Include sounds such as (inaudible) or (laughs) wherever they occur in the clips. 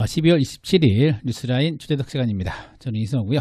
12월 아, 27일 뉴스라인 주대덕 시간입니다. 저는 이승호고요.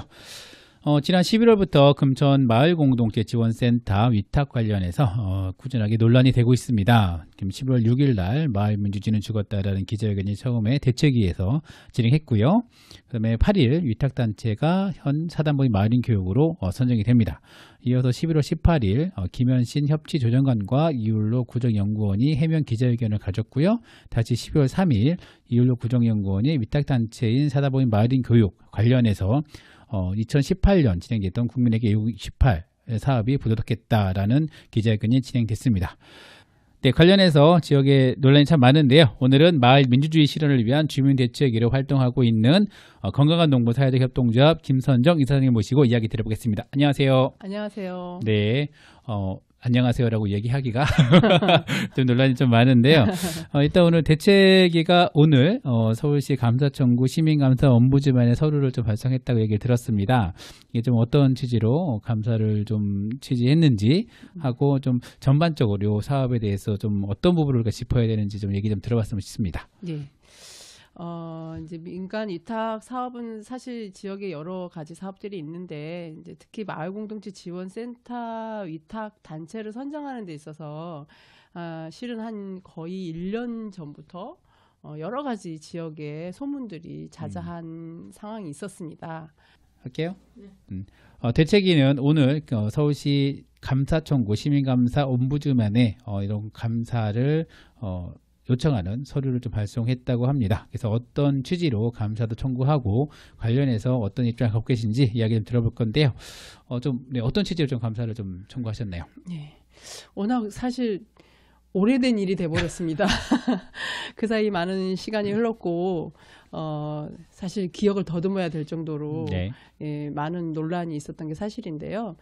어, 지난 11월부터 금천 마을공동체 지원센터 위탁 관련해서 어, 꾸준하게 논란이 되고 있습니다. 지금 11월 6일 날 마을민주주의는 죽었다라는 기자회견이 처음에 대책위에서 진행했고요. 그 다음에 8일 위탁단체가 현 사단법인 마을인교육으로 어, 선정이 됩니다. 이어서 11월 18일 어, 김현신 협치 조정관과 이율로 구정연구원이 해명 기자회견을 가졌고요. 다시 12월 3일 이율로 구정연구원이 위탁단체인 사단법인 마을인교육 관련해서 어, 2018년 진행됐던 국민에게 요구 18 사업이 부도덕했다라는 기자회견이 진행됐습니다. 네, 관련해서 지역에 논란이 참 많은데요. 오늘은 마을 민주주의 실현을 위한 주민 대책위로 활동하고 있는 어, 건강한 농부 사회적 협동조합 김선정 이사장님 모시고 이야기 들어보겠습니다. 안녕하세요. 안녕하세요. 네, 어, 안녕하세요라고 얘기하기가 (laughs) 좀 논란이 좀 많은데요. 어, 일단 오늘 대책위가 오늘 어, 서울시 감사청구 시민감사 엄부지만의 서류를 좀 발송했다고 얘기를 들었습니다. 이게 좀 어떤 취지로 감사를 좀 취지했는지 하고 좀 전반적으로 요 사업에 대해서 좀 어떤 부분을 짚어야 되는지 좀 얘기 좀 들어봤으면 싶습니다. 네. 어, 이제 민간 위탁 사업은 사실 지역에 여러 가지 사업들이 있는데, 이제 특히 마을공동체 지원센터 위탁 단체를 선정하는 데 있어서, 아, 실은 한 거의 1년 전부터 어, 여러 가지 지역에 소문들이 자자한 음. 상황이 있었습니다. 할게요. 네. 음. 어, 대책위는 오늘 어, 서울시 감사청구 시민감사 옴부즈만의 어, 이런 감사를 어, 요청하는 서류를 좀 발송했다고 합니다. 그래서 어떤 취지로 감사도 청구하고 관련해서 어떤 입장을 갖고 계신지 이야기 좀 들어볼 건데요. 어, 좀 네, 어떤 취지로 좀 감사를 좀 청구하셨나요? 네. 워낙 사실 오래된 일이 돼버렸습니다. (laughs) 그 사이 많은 시간이 흘렀고 어, 사실 기억을 더듬어야 될 정도로 네. 예, 많은 논란이 있었던 게 사실인데요.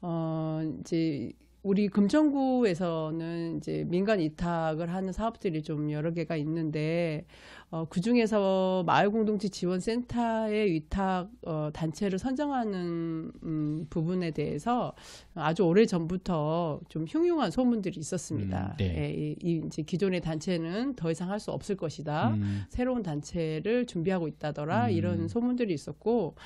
어, 이제 우리 금천구에서는 이제 민간 이탁을 하는 사업들이 좀 여러 개가 있는데 어, 그 중에서 마을공동체 지원센터의 위탁 어, 단체를 선정하는 음, 부분에 대해서 아주 오래 전부터 좀 흉흉한 소문들이 있었습니다. 음, 네. 예, 이, 이 이제 기존의 단체는 더 이상 할 수 없을 것이다. 음. 새로운 단체를 준비하고 있다더라 음. 이런 소문들이 있었고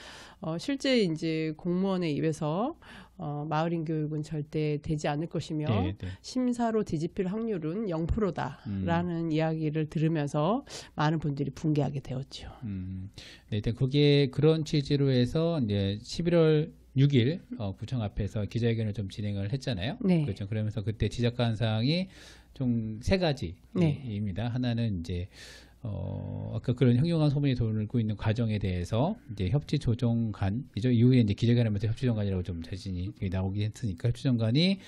어, 실제 이제 공무원의 입에서 어, 마을인 교육은 절대 되지 않을 것이며 네, 네. 심사로 뒤집힐 확률은 0%다라는 음. 이야기를 들으면서 많은 많은 분들이 붕괴하게 되었죠. 음, 네, 일단 그게 그런 취지로 해서 이제 11월 6일 어, 구청 앞에서 기자회견을 좀 진행을 했잖아요. 네. 그렇죠. 그러면서 그때 지적한 사항이 총세 가지입니다. 네. 하나는 이제 어, 아까 그런 형용한 소문이 돌고 있는 과정에 대해서 이제 협치 조정관이죠. 이후에 이제 기자회견하면서 협치 조정관이라고 좀 자신이 나오긴 했으니까 협치 조정관이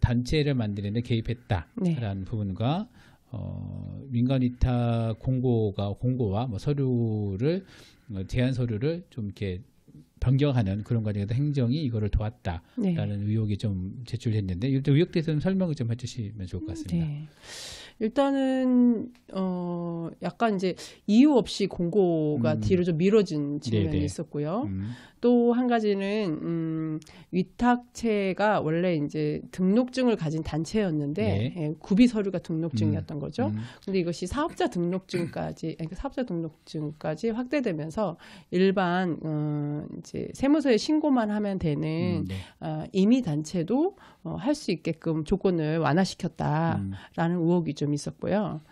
단체를 만드는데 개입했다라는 네. 부분과 어, 민간 이탁 공고가 공고와 뭐 서류를 어, 제한 서류를 좀 이렇게 변경하는 그런 과정에서 행정이 이거를 도왔다라는 네. 의혹이 좀 제출됐는데 일단 의혹 대해서는 설명을 좀 해주시면 좋을 것 같습니다. 음, 네. 일단은 어 약간 이제 이유 없이 공고가 음. 뒤로 좀 미뤄진 네, 측면이 네네. 있었고요. 음. 또한 가지는 음, 위탁체가 원래 이제 등록증을 가진 단체였는데 네. 예, 구비 서류가 등록증이었던 음, 거죠. 음. 근데 이것이 사업자 등록증까지 그러니까 사업자 등록증까지 확대되면서 일반 어, 이제 세무서에 신고만 하면 되는 음, 네. 어, 임의 단체도 어, 할 수 있게끔 조건을 완화시켰다라는 음. 우혹이 좀 있었고요.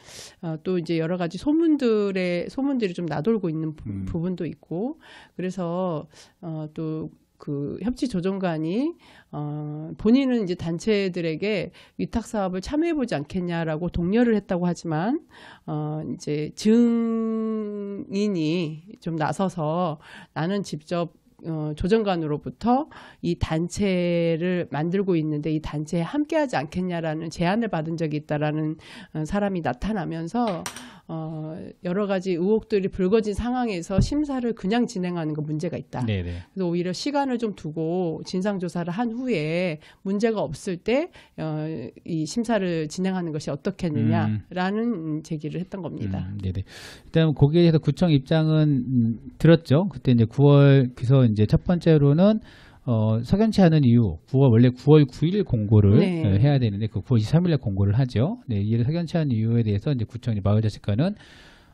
어, 또 이제 여러 가지 소문들의 소문들이 좀 나돌고 있는 부, 음. 분도 있고 그래서 어, 또그 협치 조정관이 어 본인은 이제 단체들에게 위탁 사업을 참여해 보지 않겠냐라고 독려를 했다고 하지만 어 이제 증인이 좀 나서서 나는 직접 어, 조정관으로부터 이 단체를 만들고 있는데 이 단체에 함께하지 않겠냐라는 제안을 받은 적이 있다라는 어, 사람이 나타나면서 어, 여러 가지 의혹들이 불거진 상황에서 심사를 그냥 진행하는 거 문제가 있다. 네네. 네. 그래서 오히려 시간을 좀 두고 진상 조사를 한 후에 문제가 없을 때 어, 이 심사를 진행하는 것이 어떻겠느냐라는 음. 음 제기를 했던 겁니다. 음, 네네. 네. 일단 거기에 대해서 구청 입장은 음, 들었죠. 그때 이제 9월에서 이제 첫 번째로는 어, 석연치 않은 이유 9월 원래 9월 9일 공고를 네. 예, 해야 되는데 그 9월 23일에 공고를 하죠. 네, 이를 석연치 않은 이유에 대해서 이제 구청 마을자치과는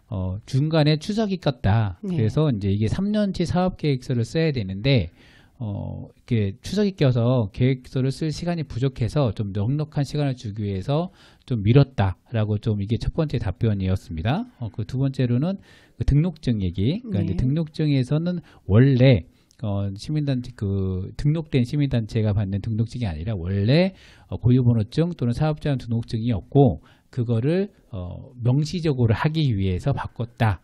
어, 중간에 추석이 꼈다. 네. 그래서 이제 이게 3년치 사업계획서를 써야 되는데 어, 이렇게 추석이 껴서 계획서를 쓸 시간이 부족해서 좀 넉넉한 시간을 주기 위해서 좀 미뤘다라고 좀 이게 첫 번째 답변이었습니다. 어, 그 두 번째로는 그 등록증 얘기. 그러니까 네. 이제 등록증에서는 원래 어, 시민단체 그 등록된 시민단체가 받는 등록증이 아니라 원래 어, 고유번호증 또는 사업자 등록증이었고 그거를 어, 명시적으로 하기 위해서 바꿨다라고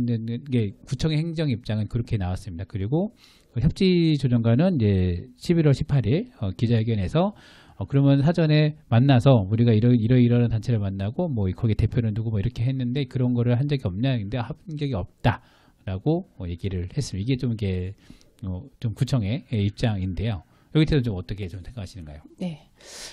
네. 하는 게 구청의 행정 입장은 그렇게 나왔습니다. 그리고 그 협치 조정관은 이제 11월 18일 어, 기자회견에서 어, 그러면 사전에 만나서 우리가 이러 이러이러한 단체를 만나고 뭐 거기 대표는 누구 뭐 이렇게 했는데 그런 거를 한 적이 없냐? 했는데한 적이 없다. 라고 어, 얘기를 했습니다. 이게 좀 이게 어, 좀 구청의 입장인데요. 여기 대해서 좀 어떻게 좀 생각하시는가요? 네.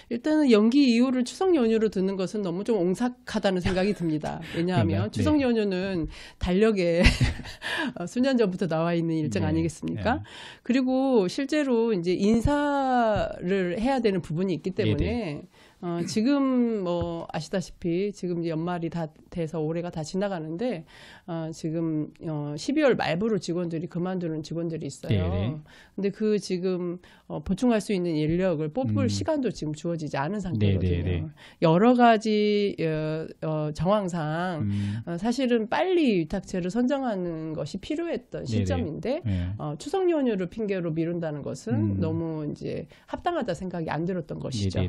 일단은 연기 이후를 추석 연휴로 듣는 것은 너무 좀 옹삭하다는 생각이 듭니다. (laughs) 왜냐하면 추석 네. 연휴는 달력에 (laughs) 어, 수년 전부터 나와 있는 일정 네. 아니겠습니까? 네. 그리고 실제로 이제 인사를 해야 되는 부분이 있기 예, 네. 때문에 네. 어, 지금 뭐 아시다시피 지금 연말이 다 돼서 올해가 다 지나가는데 어, 지금 어, 12월 말부로 직원들이 그만두는 직원들이 있어요. 네네. 예. 근데 그 지금 어, 보충할 수 있는 인력을 뽑을 음. 시간도 지금 주어지지 않은 네, 상태거든요. 네네네. 네. 여러 가지 어, 어, 정황상 음. 어, 사실은 빨리 위탁체를 선정하는 것이 필요했던 네, 시점인데 예. 어, 추석 연휴를 핑계로 미룬다는 것은 음. 너무 이제 합당하다 생각이 안 들었던 것이죠.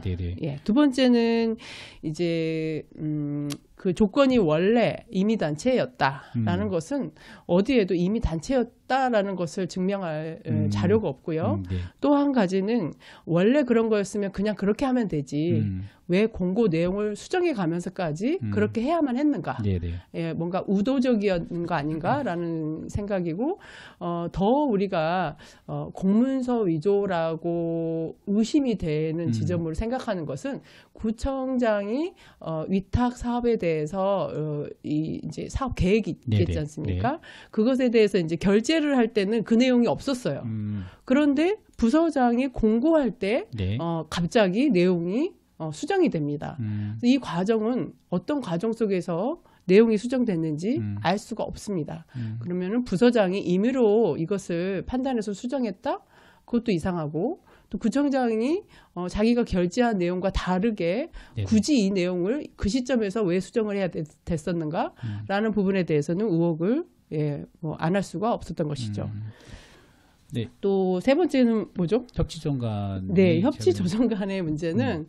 예. 두 번째는 이제 음, 그 조건이 원래 이미 단체였다라는 음. 것은 어디에도 이미 단체였 없다라는 것을 증명할 음. 자료가 없고요. 음, 네. 또한 가지는 원래 그런 거였으면 그냥 그렇게 하면 되지. 음. 왜 공고 내용을 수정해 가면서까지 음. 그렇게 해야만 했는가? 네네. 네. 예, 뭔가 우도적이었는 거 아닌가라는 생각이고 어, 더 우리가 어, 공문서 위조라고 의심이 되는 음. 지점으로 생각하는 것은 구청장이 어, 위탁 사업에 대해서 어, 이 이제 사업 계획이 네네. 네. 있겠지 않습니까? 네. 그것에 대해서 이제 결제 공개를 할 때는 그 내용이 없었어요. 음. 그런데 부서장이 공고할 때 네. 어, 갑자기 내용이 어, 수정이 됩니다. 음. 이 과정은 어떤 과정 속에서 내용이 수정됐는지 음. 알 수가 없습니다. 음. 그러면은 부서장이 임의로 이것을 판단해서 수정했다? 그것도 이상하고 또 구청장이 어, 자기가 결제한 내용과 다르게 네 굳이 이 내용을 그 시점에서 왜 수정을 해야 됐, 었는가라는 음. 부분에 대해서는 의혹을 예, 뭐 안 할 수가 없었던 것이죠. 음. 네. 또 세 번째는 뭐죠? 협치정간. 네, 협치조정간의 문제는 음.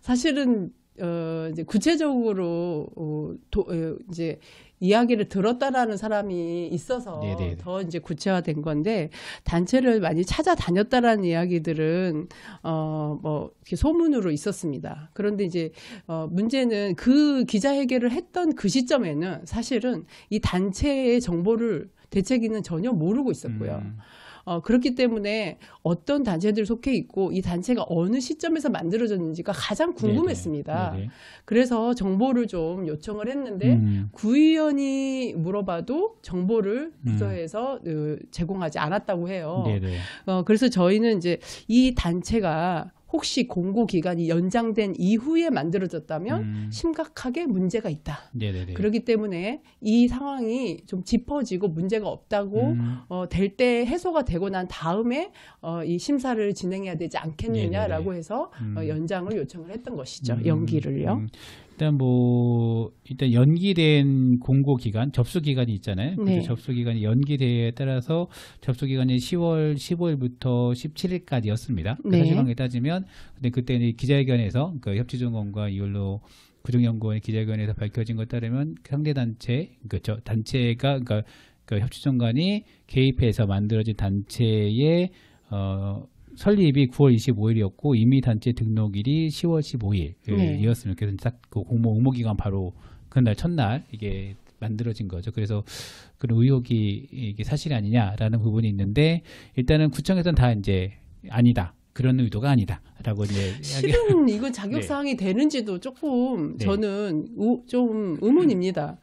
사실은 어, 이제 구체적으로 어, 도, 어, 이제 이야기를 들었다라는 사람이 있어서 네네. 네. 더 이제 구체화된 건데 단체를 많이 찾아다녔다라는 이야기들은 어뭐 소문으로 있었습니다. 그런데 이제 어 문제는 그 기자회견을 했던 그 시점에는 사실은 이 단체의 정보를 대책위는 전혀 모르고 있었고요. 음. 어, 그렇기 때문에 어떤 단체들 속해 있고 이 단체가 어느 시점에서 만들어졌는지가 가장 궁금했습니다. 네네. 네네. 그래서 정보를 좀 요청을 했는데 음. 구의원이 물어봐도 정보를 음. 부서에서 음. 제공하지 않았다고 해요. 어, 그래서 저희는 이제 이 단체가 혹시 공고 기간이 연장된 이후에 만들어졌다면 음. 심각하게 문제가 있다. 네네네. 그렇기 때문에 이 상황이 좀 짚어지고 문제가 없다고 음. 어, 될 때 해소가 되고 난 다음에 어, 이 심사를 진행해야 되지 않겠느냐라고 네네네. 해서 어, 음. 어, 연장을 요청을 했던 것이죠. 음. 연기를요. 음. 일단 뭐 일단 연기된 공고 기간 접수 기간이 있잖아요. 그래서 네. 접수 기간이 연기돼에 따라서 접수 기간이 10월 15일부터 17일까지였습니다. 그러니까 네. 사실관계 따지면 근데 그때는 기자회견에서 그 협치정원과 이걸로 구정연구원 기자회견에서 밝혀진 것 따르면 상대 단체 그저 그 단체가 그러니까 그 협치정관이 개입해서 만들어진 단체의 어 설립이 9월 25일이었고 이미 단체 등록일이 10월 1 5일이었으면 네. 그래서 딱그 공모 응모 기간 바로 그날 첫날 이게 만들어진 거죠. 그래서 그런 의혹이 이게 사실이 아니냐라는 부분이 있는데 일단은 구청에서는 다 이제 아니다. 그런 의도가 아니다라고 이제 실은 (laughs) 네. 이건 자격 사항이 네. 되는지도 조금 네. 저는 우, 좀 의문입니다. 음.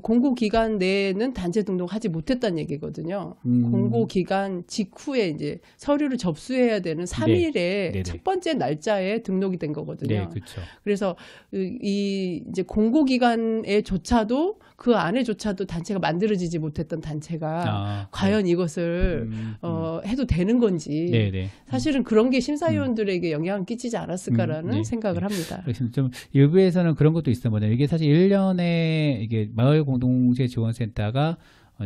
공고 기간 내에는 단체 등록하지 못했다는 얘기거든요. 음. 공고 기간 직후에 이제 서류를 접수해야 되는 3일에 네. 첫 번째 날짜에 등록이 된 거거든요. 네, 그렇죠. 그래서 이 이제 공고 기간에조차도 그 안에조차도 단체가 만들어지지 못했던 단체가 아, 네. 과연 네. 이것을 음, 음, 어, 해도 되는 건지 네, 네. 사실은 그런 게 심사위원들에게 음. 영향을 끼치지 않았을까라는 음, 네. 생각을 네. 합니다. 그렇습니다. 좀 일부에서는 그런 것도 있어 보네 이게 사실 1년에 이게 마을 공동체 지원센터가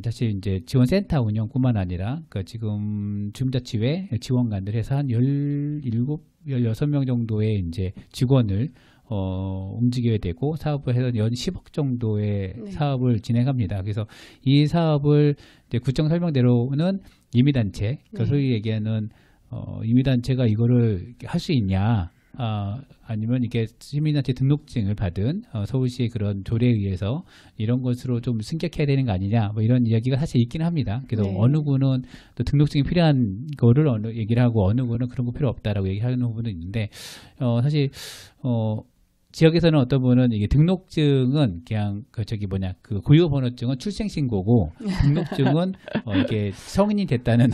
사실 어, 이제 지원센터 운영뿐만 아니라 그 지금 주민자치회 지원관들 해서 한 17, 1 6명 정도의 이제 직원을 어, 움직여야 되고 사업을 해서 연 10억 정도의 네. 사업을 진행합니다. 그래서 이 사업을 이제 구청 설명대로는 임의단체, 그 네. 소위 얘기하는 어, 임의단체가 이거를 할 수 있냐, 아, 아니면 이게 시민단체 등록증을 받은 어, 서울시의 그런 조례에 의해서 이런 것으로 좀 승격해야 되는 거 아니냐 뭐 이런 이야기가 사실 있긴 합니다. 그래서 네. 어느 분은또 등록증이 필요한 거를 어느 얘기를 하고 어느 분은 그런 거 필요 없다라고 얘기하는 부분은 있는데 어, 사실 어, 지역에서는 어떤 분은 이게 등록증은 그냥 그 저기 뭐냐 그 고유번호증은 출생신고고 네. 등록증은 어 이게 성인이 됐다는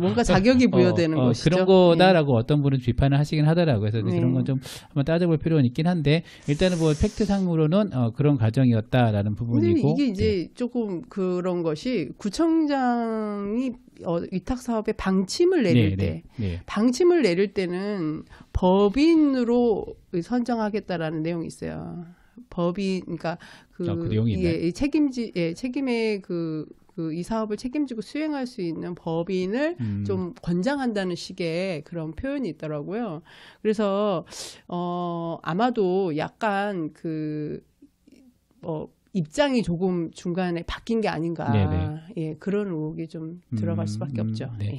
뭔가 자격이 (laughs) 어, 부여되는 어, 어, 것이죠. 그런 거다라고 네. 어떤 분은 비판을 하시긴 하더라고요. 그래서 네. 그런 건 좀 한번 따져볼 필요는 있긴 한데 일단은 뭐 팩트상으로는 어, 그런 과정이었다라는 부분이고 이게 이제 네. 조금 그런 것이 구청장이 어, 위탁 사업의 방침을 내릴 네, 네, 때, 네. 방침을 내릴 때는 법인으로 선정하겠다라는 내용이 있어요. 법인 그러니까 그, 아, 그 예, 책임지 예, 책임의 그 그이 사업을 책임지고 수행할 수 있는 법인을 음. 좀 권장한다는 식의 그런 표현이 있더라고요. 그래서 어 아마도 약간 그 어, 입장이 조금 중간에 바뀐 게 아닌가 네네. 예 그런 의혹이 좀 들어갈 수밖에 음, 없죠. 네. 예.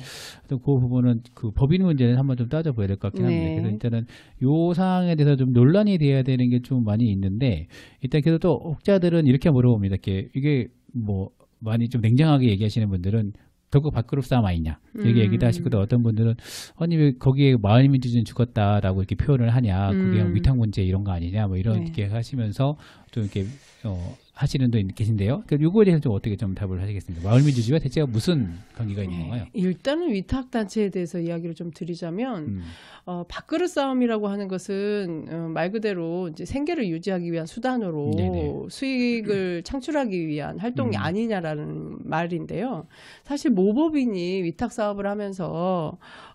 그 부분은 그 법인 문제는 한번 좀 따져봐야 될 것 같긴 네. 합니다. 그래서 일단은 요 사항에 대해서 좀 논란이 돼야 되는 게 좀 많이 있는데 일단 그래도 또 혹자들은 이렇게 물어봅니다. 이렇게 이게 뭐 많이 좀 냉정하게 얘기하시는 분들은 결국 밥그릇 싸움 아니냐 이렇게 얘기도 음. 하시고또 어떤 분들은 아니 왜 거기에 마을민주주의는 죽었다라고 이렇게 표현을 하냐 그게 음. 위탁 문제 이런 거 아니냐 뭐 이런 네. 이렇게 하시면서 좀 이렇게 어 하시는 분 계신데요. 그 요거에 대해서 좀 어떻게 좀 답을 하시겠습니까? 마을민주주의와 대체가 무슨 관계가 있는 네. 건가요? 일단은 위탁 단체에 대해서 이야기를 좀 드리자면 음. 어, 밥그릇 싸움이라고 하는 것은 어, 말 그대로 이제 생계를 유지하기 위한 수단으로 네네. 수익을 창출하기 위한 활동이 음. 아니냐라는 말인데요. 사실 모법인이 위탁 사업을 하면서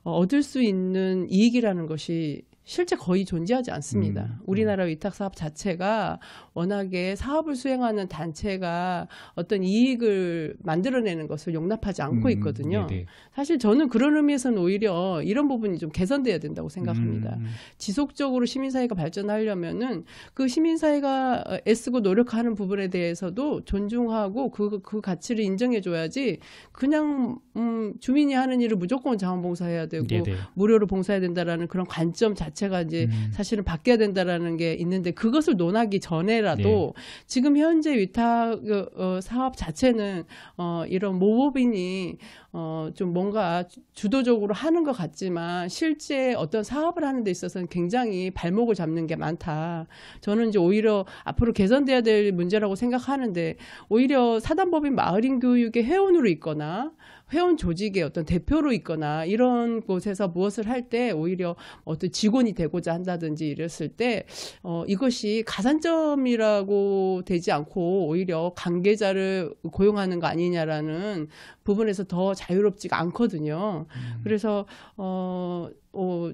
어, 얻을 수 있는 이익이라는 것이 실제 거의 존재하지 않습니다. 음, 음. 우리나라 위탁 사업 자체가 워낙에 사업을 수행하는 단체가 어떤 이익을 만들어내는 것을 용납하지 않고 음, 있거든요. 음. 사실 저는 그런 의미에서는 오히려 이런 부분이 좀 개선돼야 된다고 생각합니다. 음, 음. 지속적으로 시민사회가 발전하려면은 그 시민사회가 애쓰고 노력하는 부분에 대해서도 존중하고 그, 그 가치를 인정해줘야지 그냥 음, 주민이 하는 일을 무조건 자원봉사해야 되고 네네. 네. 무료로 봉사해야 된다라는 그런 관점 자체 자체가 이제 음. 사실은 바뀌어야 된다라는 게 있는데 그것을 논하기 전에라도 네. 지금 현재 위탁 어, 어 사업 자체는 어, 이런 모법인이 어, 좀 뭔가 주도적으로 하는 것 같지만 실제 어떤 사업을 하는 데 있어서는 굉장히 발목을 잡는 게 많다. 저는 이제 오히려 앞으로 개선돼야 될 문제라고 생각하는데 오히려 사단법인 마을인 교육의 회원으로 있거나 회원 조직의 어떤 대표로 있거나 이런 곳에서 무엇을 할 때 오히려 어떤 직원이 되고자 한다든지 이랬을 때 어, 이것이 가산점이라고 되지 않고 오히려 관계자를 고용하는 거 아니냐라는 부분에서 더 자유롭지가 않거든요. 음. 그래서 어, 어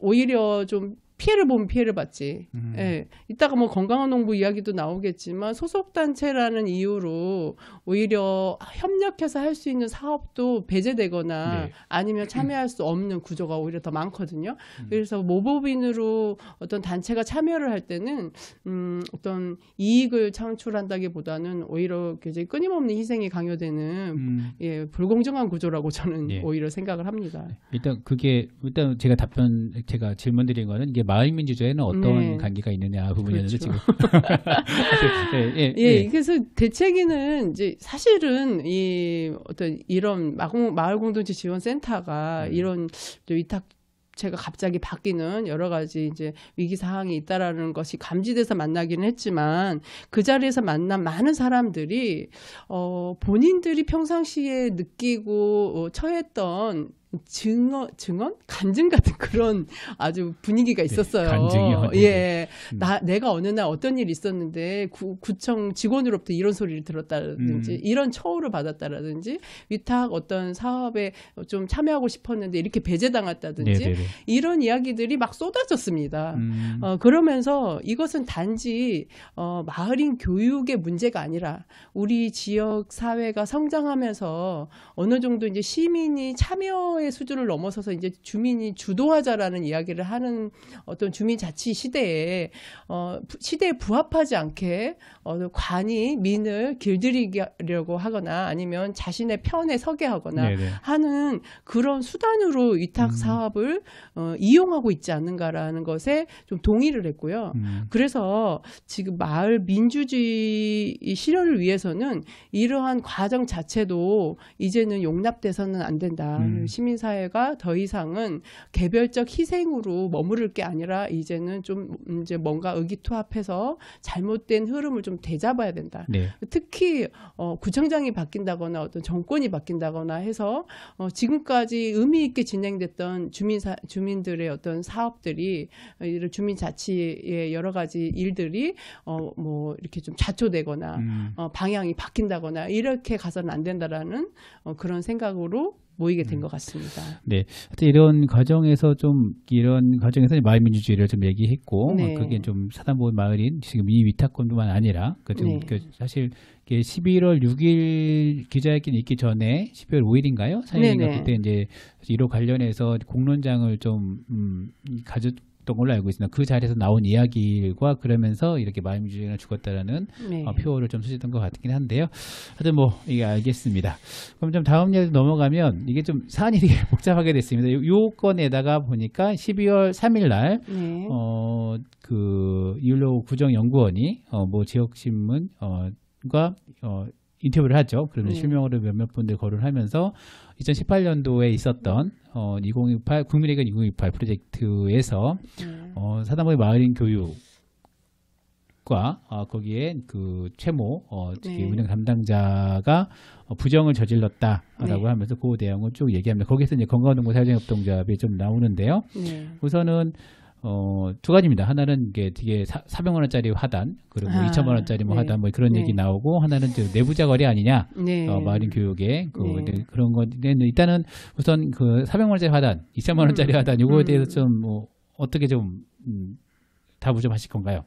오히려 좀 피해를 보면 피해를 받지. 음. 예. 이따가 뭐 건강한 농부 이야기도 나오겠지만 소속 단체라는 이유로 오히려 협력해서 할 수 있는 사업도 배제되거나 네. 아니면 참여할 수 없는 구조가 오히려 더 많거든요. 음. 그래서 모법인으로 어떤 단체가 참여를 할 때는 음 어떤 이익을 창출한다기보다는 오히려 굉장히 끊임없는 희생이 강요되는 음. 예 불공정한 구조라고 저는 예. 오히려 생각을 합니다. 네. 일단 그게 일단 제가 답변 제가 질문 드린 거는 이게 마을민주주의는 어떤 네. 관계가 있느냐 부분에서 그렇죠. 지금 (laughs) 네, 네, 네. 예, 예, 예, 예, 그래서 대책위는 이제 사실은 이 어떤 이런 마공, 마을공동체 지원센터가 음. 이런 위탁 제가 갑자기 바뀌는 여러 가지 이제 위기 상황이 있다라는 것이 감지돼서 만나기는 했지만 그 자리에서 만난 많은 사람들이 어 본인들이 평상시에 느끼고 어, 처했던 증언, 증언? 간증 같은 그런 아주 분위기가 네, 있었어요. 간증이요. 예. 음. 나, 내가 어느 날 어떤 일이 있었는데 구, 구청 직원으로부터 이런 소리를 들었다든지 음. 이런 처우를 받았다라든지 위탁 어떤 사업에 좀 참여하고 싶었는데 이렇게 배제당했다든지 네, 네, 이런 이야기들이 막 쏟아졌습니다. 음. 어, 그러면서 이것은 단지 어, 마을인 교육의 문제가 아니라 우리 지역 사회가 성장하면서 어느 정도 이제 시민이 참여 사회의 수준을 넘어서서 이제 주민이 주도하자라는 이야기를 하는 어떤 주민 자치 시대에 어, 시대에 부합하지 않게 어, 관이 민을 길들이려고 하거나 아니면 자신의 편에 서게 하거나 네네. 하는 그런 수단으로 위탁 음. 사업을 음. 어, 이용하고 있지 않는가라는 것에 좀 동의를 했고요. 음. 그래서 지금 마을 민주주의 실현을 위해서는 이러한 과정 자체도 이제는 용납돼서는 안 된다. 음. 시민 한민 사회가 더 이상은 개별적 희생으로 머무를 게 아니라 이제는 좀 이제 뭔가 의기투합해서 잘못된 흐름을 좀 되잡아야 된다. 네. 특히 어, 구청장이 바뀐다거나 어떤 정권이 바뀐다거나 해서 어, 지금까지 의미 있게 진행됐던 주민 사, 주민들의 어떤 사업들이 어, 이를 주민 자치의 여러 가지 일들이 어, 뭐 이렇게 좀 좌초되거나 음. 어, 방향이 바뀐다거나 이렇게 가서는 안 된다라는 어, 그런 생각으로 모이게 된것 음. 같습니다. 네. 하여튼 이런 과정에서 좀 이런 과정에서 마을 민주주의를 좀 얘기했고 뭐 네. 그게 좀 사단보호 마을인 지금 이 위탁권뿐만 아니라 그 지금 네. 그 사실 이게 11월 6일 기자회견 있기 전에 12월 5일인가요? 사일인가네 그때 이제 이로 관련해서 공론장을 좀 음, 가져 했던 걸로 알고 있습니다. 그 자리에서 나온 이야기와 그러면서 이렇게 마임주의가 죽었다라는 네. 어, 표어를 좀 쓰셨던 것 같긴 한데요. 하여튼 뭐 이게 알겠습니다. 그럼 좀 다음 이야기로 넘어가면 이게 좀 사안이 되게 (laughs) 복잡하게 됐습니다. 요, 요 건에다가 보니까 12월 3일 날 네. 어, 그 이율로 구정연구원이 어, 뭐 지역신문 어, 과 어, 인터뷰를 하죠. 그러면 네. 실명으로 몇몇 분들 거론하면서 2018년도에 있었던 어, 2028 국민의견 2028 프로젝트에서 네. 어, 사단법의 마을인 교육 과 어, 거기에 그 최모 어, 네. 운영 담당자가 어, 부정을 저질렀다라고 네. 하면서 그대용을쭉 얘기합니다. 거기서 이제 건강노동 사회적 협동조합이 좀 나오는데요. 네. 우선은 어, 두 가지입니다. 하나는 이게 되게 4 사백만 원짜리 화단, 그리고 아, 이천만 원짜리 뭐 네. 화단 뭐 그런 네. 얘기 나오고 하나는 이제 내부자 거리 아니냐. 네. 어, 마을인 교육에 그 네. 네 그런 건데 네, 일단은 우선 그사백만 4 원짜리 화단, 이천만 원짜리 음. 화단 요거에 음. 대해서 좀 뭐 어떻게 좀 음, 답을 좀 하실 건가요?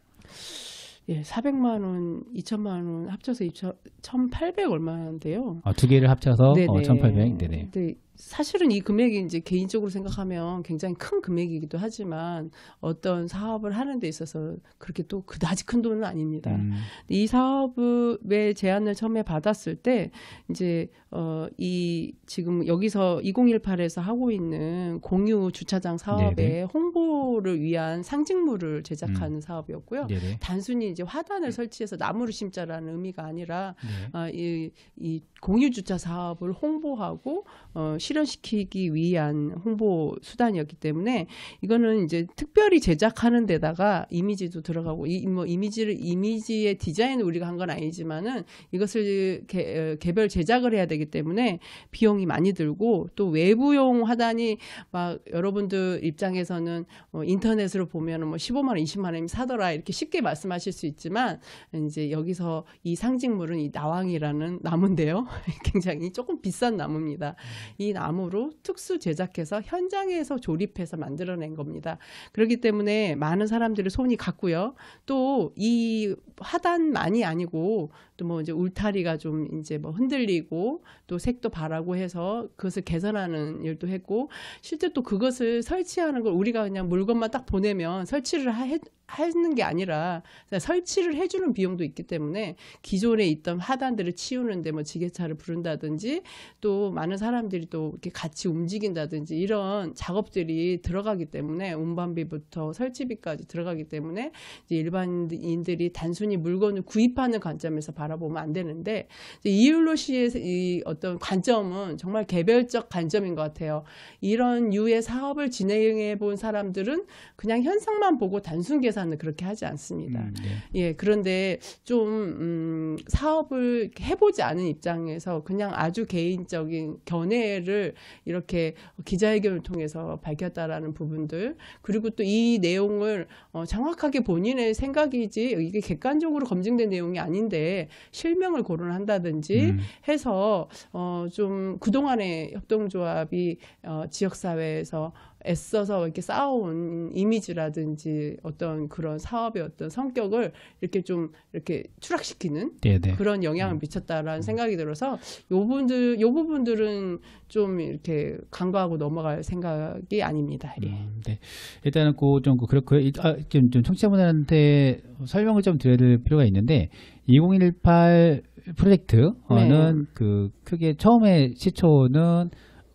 예, 4 사백만 원, 이천만원 합쳐서 2천, 1,800 얼마인데요. 아, 두 개를 합쳐서 네네. 어, 1,800. 네네. 근 네. 사실은 이 금액이 이제 개인적으로 생각하면 굉장히 큰 금액이기도 하지만 어떤 사업을 하는 데 있어서 그렇게 또 그다지 큰 돈은 아닙니다. 음. 이 사업의 제안을 처음에 받았을 때 이제 어이 지금 여기서 2018에서 하고 있는 공유 주차장 사업의 네네. 홍보를 위한 상징물을 제작하는 음. 사업이었고요. 네네. 단순히 이제 화단을 설치해서 나무를 심자라는 의미가 아니라 네. 어, 이, 이 공유 주차 사업을 홍보하고 어 실현시키기 위한 홍보 수단이었기 때문에 이거는 이제 특별히 제작하는 데다가 이미지도 들어가고 이 뭐 이미지를 이미지의 디자인을 우리가 한 건 아니지만은 이것을 개, 어, 개별 제작을 해야 되기 때문에 비용이 많이 들고 또 외부용 하단이 막 여러분들 입장에서는 뭐 인터넷으로 보면은 뭐 15만 원, 20만 원이면 사더라 이렇게 쉽게 말씀하실 수 있지만 이제 여기서 이 상징물은 이 나왕이라는 나무인데요. (laughs) 굉장히 조금 비싼 나무입니다. 이 나무로 특수 제작해서 현장에서 조립해서 만들어낸 겁니다. 그렇기 때문에 많은 사람들의 손이 갔고요. 또이화단만이 아니고 또뭐 이제 울타리가 좀 이제 뭐 흔들리고 또 색도 바라고 해서 그것을 개선하는 일도 했고 실제 또 그것을 설치하는 걸 우리가 그냥 물건만 딱 보내면 설치를 하, 하는 게 아니라 설치를 해주는 비용도 있기 때문에 기존에 있던 하단들을 치우는데 뭐 지게차를 부른다든지 또 많은 사람들이 또 이렇게 같이 움직인다든지 이런 작업들이 들어가기 때문에 운반비부터 설치비까지 들어가기 때문에 이제 일반인들이 단순히 물건을 구입하는 관점에서 봐 바라보면 안 되는데 이율로 씨의 이 어떤 관점은 정말 개별적 관점인 것 같아요. 이런 유의 사업을 진행해 본 사람들은 그냥 현상만 보고 단순 계산을 그렇게 하지 않습니다. 음, 네. 예, 그런데 좀 음, 사업을 해보지 않은 입장에서 그냥 아주 개인적인 견해를 이렇게 기자회견을 통해서 밝혔다라는 부분들 그리고 또 이 내용을 어, 정확하게 본인의 생각이지 이게 객관적으로 검증된 내용이 아닌데 실명을 고론한다든지 음. 해서 어, 좀 그동안의 협동조합이 어, 지역사회에서 애써서 이렇게 쌓아온 이미지라든지 어떤 그런 사업의 어떤 성격을 이렇게 좀 이렇게 추락시키는 네네. 네. 그런 영향을 음. 미쳤다라는 음. 생각이 들어서 요 분들 요 부분들은 좀 이렇게 간과하고 넘어갈 생각이 아닙니다. 예. 음, 네. 일단은 그 좀 그렇고요. 그, 아, 좀, 좀 청취자분들한테 설명을 좀 드려야 될 필요가 있는데 2018 프로젝트는 네. 그 크게 처음에 시초는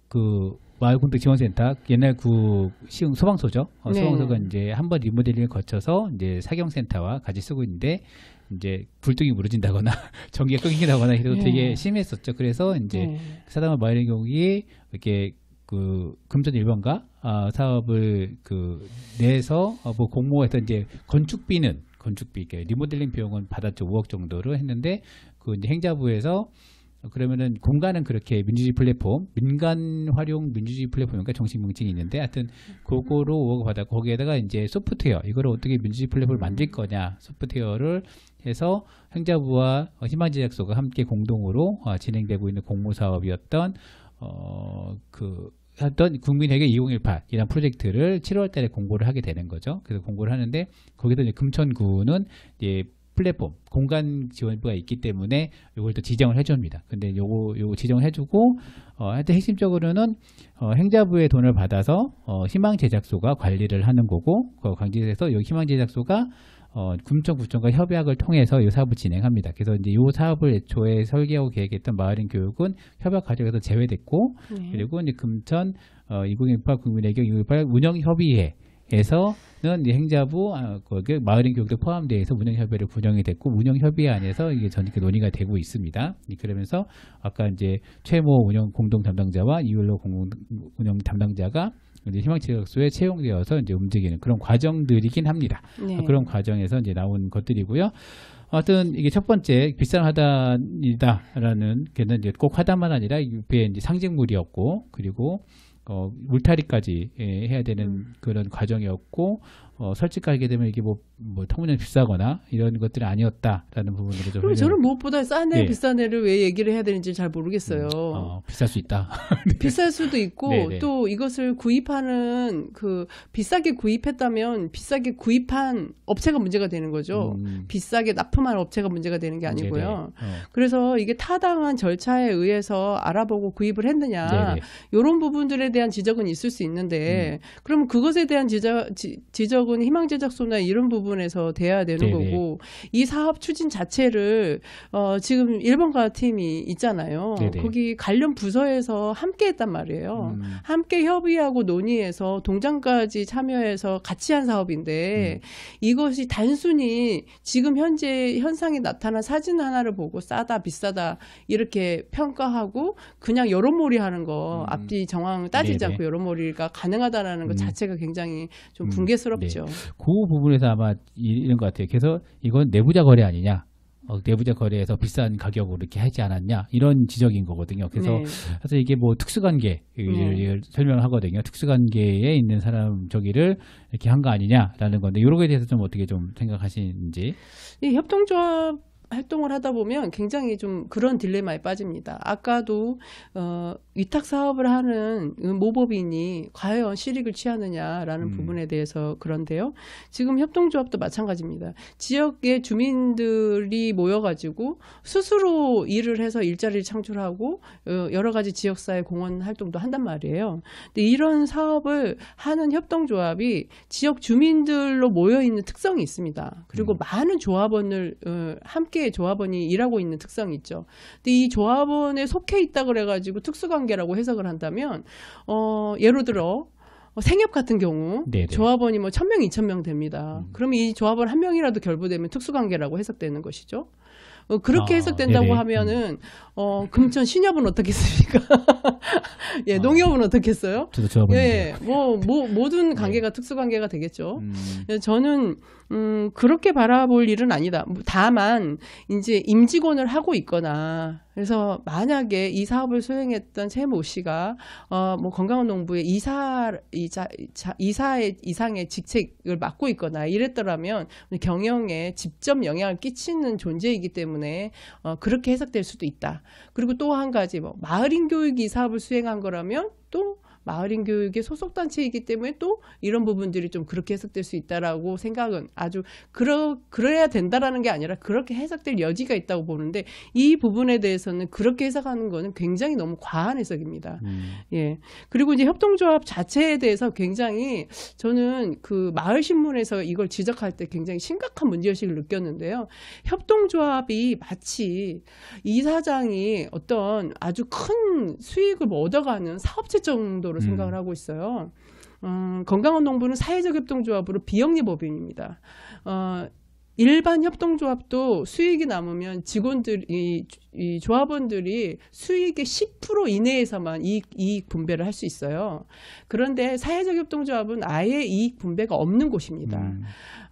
그 마을 공백 지원센터 옛날 그 시흥 소방서죠. 어, 네. 소방서가 이제 한 번 리모델링을 거쳐서 이제 사경센터와 같이 쓰고 있는데 이제 불똥이 무너진다거나 (laughs) 전기가 끊긴다거나 이래서 네. 되게 심했었죠. 그래서 이제 네. 그 사담을 마을의 경우에 이렇게 그 금전 일반가 아, 어, 사업을 그 내서 어, 뭐공모해서 이제 건축비는 건축비, 그러니 리모델링 비용은 받았죠. 5억 정도를 했는데 그 이제 행자부에서 그러면은 공간은 그렇게 민주주의 플랫폼, 민간 활용 민주주의 플랫폼, 그러니까 정식 명칭이 있는데 하여튼 그거로 5억 받았고 거기에다가 이제 소프트웨어, 이걸 어떻게 민주주의 플랫폼을 음. 만들 거냐, 소프트웨어를 해서 행자부와 희망제작소가 함께 공동으로 어, 진행되고 있는 공모사업이었던 어, 그 했던 국민회계 2 0 1 8이라는 프로젝트를 7월 달에 공고를 하게 되는 거죠. 그래서 공고를 하는데 거기서 이제 금천구는 이제 플랫폼 공간 지원부가 있기 때문에 요걸또 지정을 해줍니다. 근데 요거 요거 지정을 해주고 어, 하여튼 핵심적으로는 어, 행자부의 돈을 받아서 어, 희망 제작소가 관리를 하는 거고 그강진에서요 희망 제작소가 어, 금천 구청과 협약을 통해서 이 사업을 진행합니다. 그래서 이제 이 사업을 애초에 설계하고 계획했던 마을인 교육은 협약 과정에서 제외됐고 네. 그리고 이제 금천 어, 2018 국민의경 2018 운영협의회 에서는 행자부 아, 거기 마을인 교육도 포함되어 있 운영협의를 구영이 됐고 운영협의 안에서 이게 전입 논의가 되고 있습니다. 그러면서 아까 이제 최모 운영 공동 담당자와 이율로 공동 운영 담당자가 이제 희망지역소에 채용되어서 이제 움직이는 그런 과정들이긴 합니다. 네. 아, 그런 과정에서 이제 나온 것들이고요. 어떤 이게 첫 번째 비싼 화단이다라는 게는 이제 꼭 화단만 아니라 옆에 이제 상징물이었고 그리고 어, 울타리까지 예, 해야 되는 음. 그런 과정이었고 어, 솔직하게 되면 이게 뭐뭐 터무니없이 비싸거나 이런 것들이 아니었다라는 부분으로 좀. 그럼 저는 무엇보다 싼 애, 네. 예. 비싼 애를 왜 얘기를 해야 되는지 잘 모르겠어요. 음, 어, 비쌀 수 있다. 네. (laughs) 비쌀 수도 있고 네네. 네. 또 이것을 구입하는 그 비싸게 구입했다면 비싸게 구입한 업체가 문제가 되는 거죠. 음. 비싸게 납품한 업체가 문제가 되는 게 아니고요. 어. 그래서 이게 타당한 절차에 의해서 알아보고 구입을 했느냐 네네. 이런 네. 부분들에 대한 지적은 있을 수 있는데 음. 그럼 그것에 대한 지적, 지, 적은 희망제작소나 이런 부분 부분에서 돼야 되는 네네. 거고 이 사업 추진 자체를 어, 지금 일본과 팀이 있잖아요. 네네. 거기 관련 부서에서 함께 했단 말이에요. 음. 함께 협의하고 논의해서 동장까지 참여해서 같이 한 사업인데 음. 이것이 단순히 지금 현재 현상이 나타난 사진 하나를 보고 싸다 비싸다 이렇게 평가하고 그냥 여론몰이 하는 거 음. 앞뒤 정황 따지지 네네. 않고 여론몰이가 가능하다라는 것 음. 자체가 굉장히 좀 음. 붕괴스럽죠. 네. 그 부분에서 아마 이런 것 같아요. 그래서 이건 내부자 거래 아니냐. 어, 내부자 거래에서 비싼 가격으로 이렇게 하지 않았냐 이런 지적인 거거든요. 그래서 네. 그래 이게 뭐 특수관계 네. 설명을 하거든요. 특수관계에 있는 사람 저기를 이렇게 한 거 아니냐라는 건데 이런 거에 대해서 좀 어떻게 좀 생각하시는지? 이 협동조합 활동을 하다 보면 굉장히 좀 그런 딜레마에 빠집니다. 아까도 어, 위탁 사업을 하는 모법인이 과연 실익을 취하느냐라는 음. 부분에 대해서 그런데요. 지금 협동조합도 마찬가지입니다. 지역의 주민들이 모여가지고 스스로 일을 해서 일자리를 창출하고 어, 여러 가지 지역사회 공헌 활동도 한단 말이에요. 근데 이런 사업을 하는 협동조합이 지역 주민들로 모여 있는 특성이 있습니다. 그리고 음. 많은 조합원을 어, 함께 1개의 조합원이 일하고 있는 특성이 있죠. 근데 이 조합원에 속해 있다 그래가지고 특수관계라고 해석을 한다면, 어, 예를 들어, 어, 생협 같은 경우 네네. 조합원이 뭐 1000명, 2000명 됩니다. 음. 그러면 이 조합원 한 명이라도 결부되면 특수관계라고 해석되는 것이죠. 어, 그렇게 아, 해석된다고 네네. 하면은 음. 어, 금천 신협은 어떻겠습니까? (laughs) 예, 아, 농협은 어떻겠어요? 저도 조합원. 예, 뭐뭐 뭐, 모든 관계가 네. 특수관계가 되겠죠. 음. 저는 음, 그렇게 바라볼 일은 아니다. 다만, 이제 임직원을 하고 있거나, 그래서 만약에 이 사업을 수행했던 최모 씨가, 어, 뭐 건강한 농부의 이사, 이자, 이사의 이상의 직책을 맡고 있거나 이랬더라면 경영에 직접 영향을 끼치는 존재이기 때문에, 어, 그렇게 해석될 수도 있다. 그리고 또 한 가지, 뭐, 마을인 교육이 사업을 수행한 거라면 또 마을인 교육의 소속 단체이기 때문에 또 이런 부분들이 좀 그렇게 해석될 수 있다라고 생각은 아주 그러 그래야 된다라는 게 아니라 그렇게 해석될 여지가 있다고 보는데 이 부분에 대해서는 그렇게 해석하는 거는 굉장히 너무 과한 해석입니다. 음. 예. 그리고 이제 협동조합 자체에 대해서 굉장히 저는 그 마을 신문에서 이걸 지적할 때 굉장히 심각한 문제의식을 느꼈는데요. 협동조합이 마치 이사장이 어떤 아주 큰 수익을 얻어가는 사업체 정도 정도로 음. 생각을 하고 있어요. 음, 건강운동부는 사회적 협동조합으로 비영리 법인입니다. 어, 일반 협동조합도 수익이 남으면 직원들이 이 조합원들이 수익의 10% 이내에서만 이익, 이익 분배를 할 수 있어요. 그런데 사회적 협동조합은 아예 이익 분배가 없는 곳입니다. 음.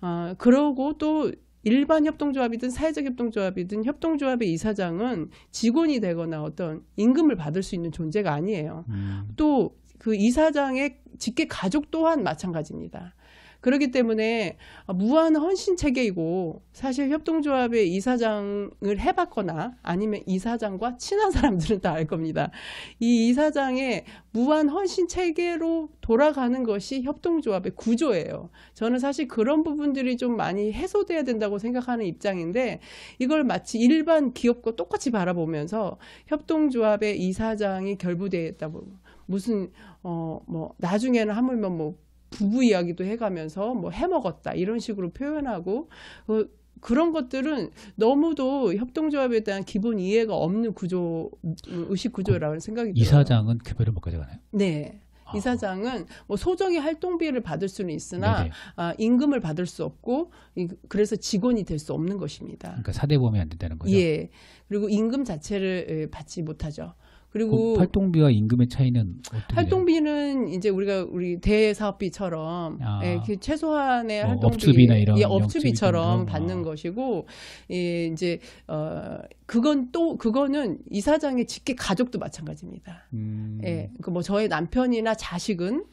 어, 그러고 또 일반 협동조합이든 사회적 협동조합이든 협동조합의 이사장은 직원이 되거나 어떤 임금을 받을 수 있는 존재가 아니에요. 음. 또그 이사장의 직계 가족 또한 마찬가지입니다. 그렇기 때문에 무한 헌신 체계이고 사실 협동조합의 이사장을 해봤거나 아니면 이사장과 친한 사람들은 다 알 겁니다. 이 이사장의 무한 헌신 체계로 돌아가는 것이 협동조합의 구조예요. 저는 사실 그런 부분들이 좀 많이 해소돼야 된다고 생각하는 입장인데 이걸 마치 일반 기업과 똑같이 바라보면서 협동조합의 이사장이 결부되어 있다고 무슨 어뭐 나중에는 하물며 뭐 부부 이야기도 해가면서 뭐 해먹었다 이런 식으로 표현하고 그 그런 것들은 너무도 협동조합에 대한 기본 이해가 없는 구조 의식 구조라는 생각이 들어요. 이사장은 급여를 못 가져가나요? 네. 아. 이사장은 뭐 소정의 활동비를 받을 수는 있으나 네, 네. 아, 임금을 받을 수 없고 이, 그래서 직원이 될 수 없는 것입니다. 그러니까 사대 보험이 안 된다는 거죠. 예. 그리고 임금 자체를 예, 받지 못하죠. 그리고 그 활동비와 임금의 차이는 어떻게 활동비는 이제 우리가 우리 대사업비처럼 아. 예, 그 최소한의 뭐 활동비 업주비나 이런 예, 업주비처럼 받는 것이고 예, 이제 어 그건 또 그거는 이사장의 직계 가족도 마찬가지입니다. 음. 예, 그뭐 그러니까 저의 남편이나 자식은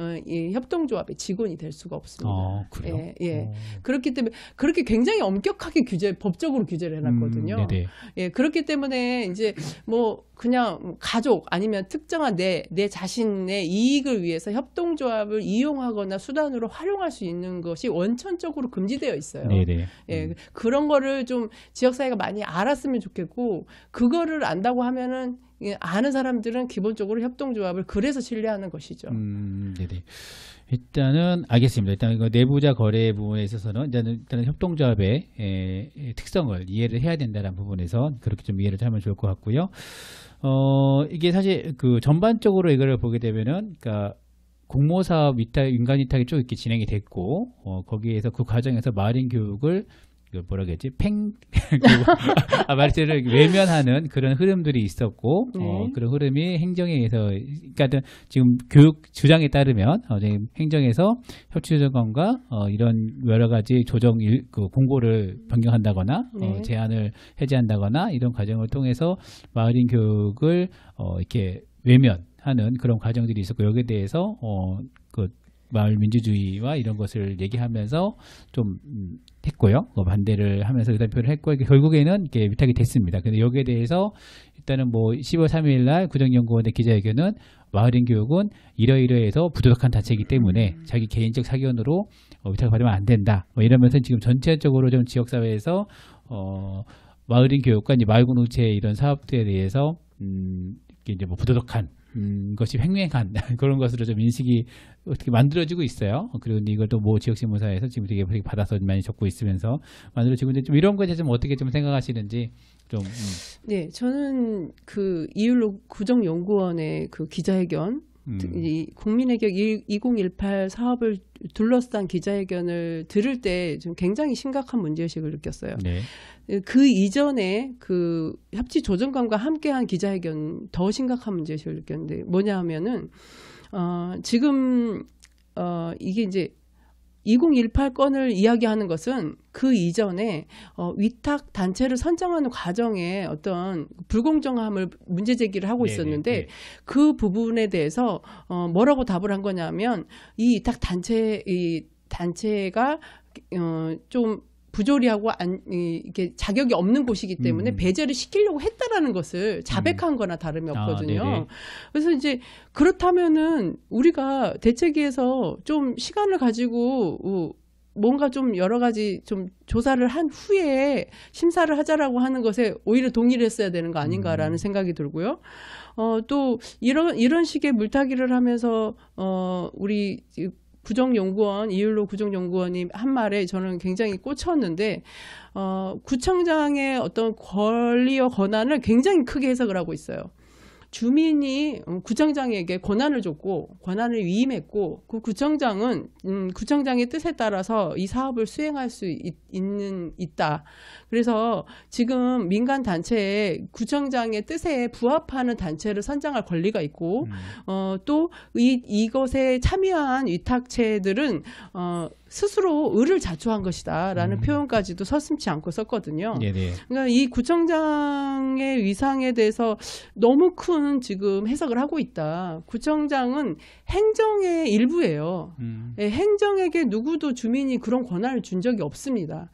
어, 이 협동조합의 직원이 될 수가 없습니다. 아, 그래요? 예, 예. 어. 그렇기 때문에 그렇게 굉장히 엄격하게 규제 법적으로 규제를 음, 해놨거든요. 음, 예, 그렇기 때문에 이제 뭐 그냥 가족 아니면 특정한 내, 내 자신의 이익을 위해서 협동조합을 이용하거나 수단으로 활용할 수 있는 것이 원천적으로 금지되어 있어요. 네네. 네. 예, 음. 그런 거를 좀 지역사회가 많이 알았으면 좋겠고, 그거를 안다고 하면은 아는 사람들은 기본적으로 협동조합을 그래서 신뢰하는 것이죠. 음, 네네. 일단은 알겠습니다. 일단 이거 내부자 거래 부분에 있어서는 일단은, 일단은 협동조합의 에, 특성을 이해를 해야 된다는 부분에서 그렇게 좀 이해를 하면 좋을 것 같고요. 어 이게 사실 그 전반적으로 이거를 보게 되면은 그니까 공모사업 위탁, 인간위탁이 쭉 이렇게 진행이 됐고, 어, 거기에서 그 과정에서 마린 교육을 그 뭐라 그랬지 팽 (laughs) 그 아, 말세를 외면하는 그런 흐름들이 있었고 어, 네. 어, 그런 흐름이 행정에 의해서 그러니까 지금 교육 주장에 따르면 어, 지금 행정에서 협치조정관과 어, 이런 여러 가지 조정 일, 그 공고를 변경한다거나 어, 네. 어, 제안을 해제한다거나 이런 과정을 통해서 마을인 교육을 어, 이렇게 외면하는 그런 과정들이 있었고 여기에 대해서 어, 그 마을 민주주의와 이런 것을 얘기하면서 좀 음, 했고요. 뭐 반대를 하면서 의사표를 했고 결국에는 이렇게 위탁이 됐습니다. 근데 여기에 대해서 일단은 뭐 10월 3일 날 구정연구원의 기자회견은 마을인 교육은 이러이러해서 부도덕한 단체이기 때문에 음. 자기 개인적 사견으로 어, 위탁을 받으면 안 된다. 뭐 이러면서 지금 전체적으로 좀 지역사회에서 어 마을인 교육과 이제 마을공동체 이런 사업들에 대해서 음 이제 뭐 부도덕한 음, 것이 횡행한 (laughs) 그런 것으로 좀 인식이 어떻게 만들어지고 있어요. 그리고 이걸 또뭐 지역신문사에서 지금 되게 받아서 많이 적고 있으면서 만들어지고 있는데 좀 이런 것에 좀 어떻게 좀 생각하시는지 좀. 음. 네, 저는 그 이율로 구정연구원의 그 기자회견 음. 이 국민의격 2018 사업을 둘러싼 기자회견을 들을 때좀 굉장히 심각한 문제의식을 느꼈어요. 네. 그 이전에 그 협치 조정관과 함께한 기자회견 더 심각한 문제의식을 느꼈는데 뭐냐 하면은 어, 지금 어, 이게 이제 2018 건을 이야기하는 것은 그 이전에 어, 위탁 단체를 선정하는 과정에 어떤 불공정함을 문제 제기를 하고 네, 네, 있었는데 네네, 네. 그 부분에 대해서 어, 뭐라고 답을 한 거냐면 이 위탁 단체 이 단체가 어, 좀 부조리하고 안, 이게 자격이 없는 곳이기 때문에 음. 배제를 시키려고 했다라는 것을 자백한 음. 거나 다름이 없거든요. 아, 그래서 이제 그렇다면은 우리가 대책위에서 좀 시간을 가지고 뭔가 좀 여러 가지 좀 조사를 한 후에 심사를 하자라고 하는 것에 오히려 동의를 했어야 되는 거 아닌가라는 음. 생각이 들고요. 어, 또 이런, 이런 식의 물타기를 하면서 어, 우리 구정연구원 이율로 구정연구원이 한 말에 저는 굉장히 꽂혔는데 어, 구청장의 어떤 권리와 권한을 굉장히 크게 해석을 하고 있어요. 주민이 음, 구청장에게 권한을 줬고 권한을 위임했고 그 구청장은 음, 구청장의 뜻에 따라서 이 사업을 수행할 수 있, 는 있다. 그래서 지금 민간 단체에 구청장의 뜻에 부합하는 단체를 선정할 권리가 있고 음. 어, 또 이, 이것에 참여한 위탁체들은 어, 스스로 을을 자초한 것이다라는 음. 표현까지도 서슴치 않고 썼거든요. 네네. 예, 예. 그러니까 이 구청장의 위상에 대해서 너무 큰 지금 해석을 하고 있다. 구청장은 행정의 일부예요. 음. 예, 행정에게 누구도 주민이 그런 권한을 준 적이 없습니다.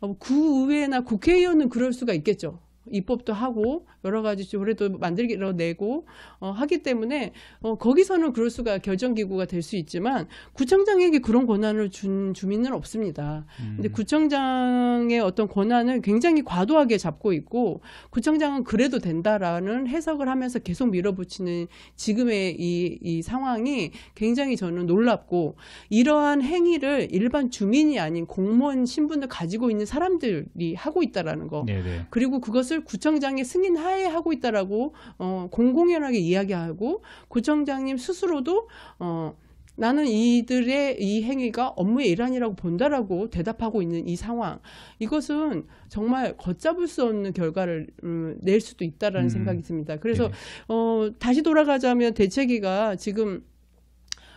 어, 구의회나 그 국회의원은 그럴 수가 있겠죠. 입법도 하고 여러 가지 조례도 만들기로 내고 어, 하기 때문에 어, 거기서는 그럴 수가 결정기구가 될 수 있지만 구청장에게 그런 권한을 준 주민은 없습니다. 음. 근데 구청장의 어떤 권한을 굉장히 과도하게 잡고 있고 구청장은 그래도 된다라는 해석을 하면서 계속 밀어붙이는 지금의 이, 이 상황이 굉장히 저는 놀랍고 이러한 행위를 일반 주민이 아닌 공무원 신분을 가지고 있는 사람들이 하고 있다라는 거 네네. 네. 그리고 그것을 구청장의 승인하에 파해하고 있다라고 어, 공공연하게 이야기하고 구청장님 스스로도 어, 나는 이들의 이 행위가 업무의 일환이라고 본다라고 대답하고 있는 이 상황 이것은 정말 걷잡을 수 없는 결과를 음, 낼 수도 있다라는 음. 생각이 듭니다. 그래서 네. 어, 다시 돌아가자면 대책위가 지금